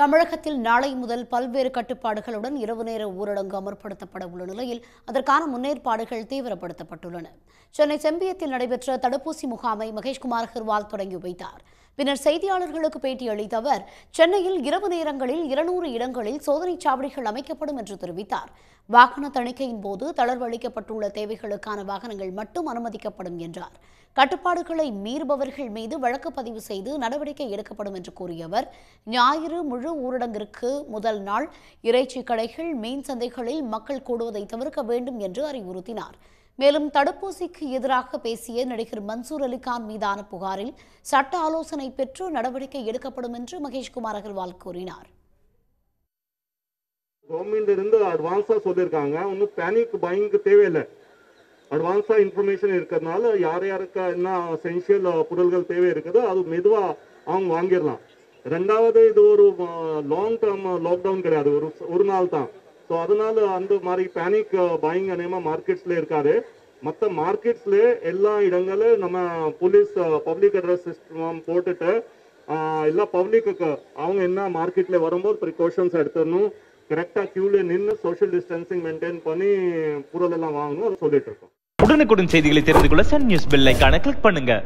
தமிழகத்தில் நாளை முதல் பல்வேறு கட்டுப்பாடுகளுடன் இரவு நேர ஊரடங்கு அமல்படுத்தப்பட உள்ள நிலையில் அதற்கான முன்னேற்பாடுகள் தீவிரப்படுத்தப்பட்டுள்ளன சென்னை செம்பியத்தில் நடைபெற்ற தடுப்பூசி முகாமை மகேஷ்குமார் ஹிர்வால் தொடங்கி வைத்தார் பின்னர் செய்தியாளர்களுக்கு பேட்டியளித்த அவர் சென்னையில் இரவு நேரங்களில் இருநூறு இடங்களில் சோதனை சாவடிகள் அமைக்கப்படும் என்று தெரிவித்தார் வாகன தணிக்கையின் போது தளர்வு அளிக்கப்பட்டுள்ள தேவைகளுக்கான வாகனங்கள் மட்டும் அனுமதிக்கப்படும் என்றார் கட்டுப்பாடுகளை மீறுபவர்கள் மீது வழக்கு பதிவு செய்து நடவடிக்கை எடுக்கப்படும் என்று கூறிய அவர் ஞாயிறு முழு ஊரடங்கிற்கு முதல் நாள் இறைச்சி கடைகள் மீன் சந்தைகளில் மக்கள் கூடுவதை தவிர்க்க வேண்டும் என்று அறிவுறுத்தினார் மேலும் தடுப்பூசிக்கு எதிராக பேசிய நடிகர் மன்சூர் அலிகான் மீதான புகாரில் சட்ட ஆலோசனை பெற்று நடவடிக்கை எடுக்கப்படும் என்று மகேஷ்குமார் அகர்வால் கூறினார் கவர்மெண்ட் இருந்து அட்வான்ஸாக சொல்லியிருக்காங்க ஒன்றும் பேனிக் பயங்க தேவையில்லை அட்வான்ஸாக இன்ஃபர்மேஷன் இருக்கிறதுனால யார் யாருக்கு என்ன சென்சியல் பொருள்கள் தேவை இருக்குதோ அது மெதுவாக அவங்க வாங்கிடலாம் ரெண்டாவது இது ஒரு லாங் டேர்ம் லாக்டவுன் கிடையாது ஒரு ஒரு நாள் தான் ஸோ அதனால அந்த மாதிரி பேனிக் பையிங் அநேமா மார்க்கெட்ஸ்ல இருக்காது மற்ற மார்க்கெட்ஸ்ல எல்லா இடங்களும் நம்ம போலீஸ் பப்ளிக் அட்ரஸ் சிஸ்டம் போட்டுட்டு எல்லா பப்ளிக்கு அவங்க என்ன மார்க்கெட்ல வரும்போது ப்ரிகாஷன்ஸ் எடுத்துடணும் கரெக்டாக கியூல நின்று சோஷியல் டிஸ்டன்சிங் மெயின்டைன் பண்ணி பொருள் எல்லாம் வாங்கணும் அதை சொல்லிட்டு இருக்கோம் உடனுக்குடன் செய்திகளை தெரிந்து கொள்ள சன் நியூஸ் பெல் கிளிக் பண்ணுங்க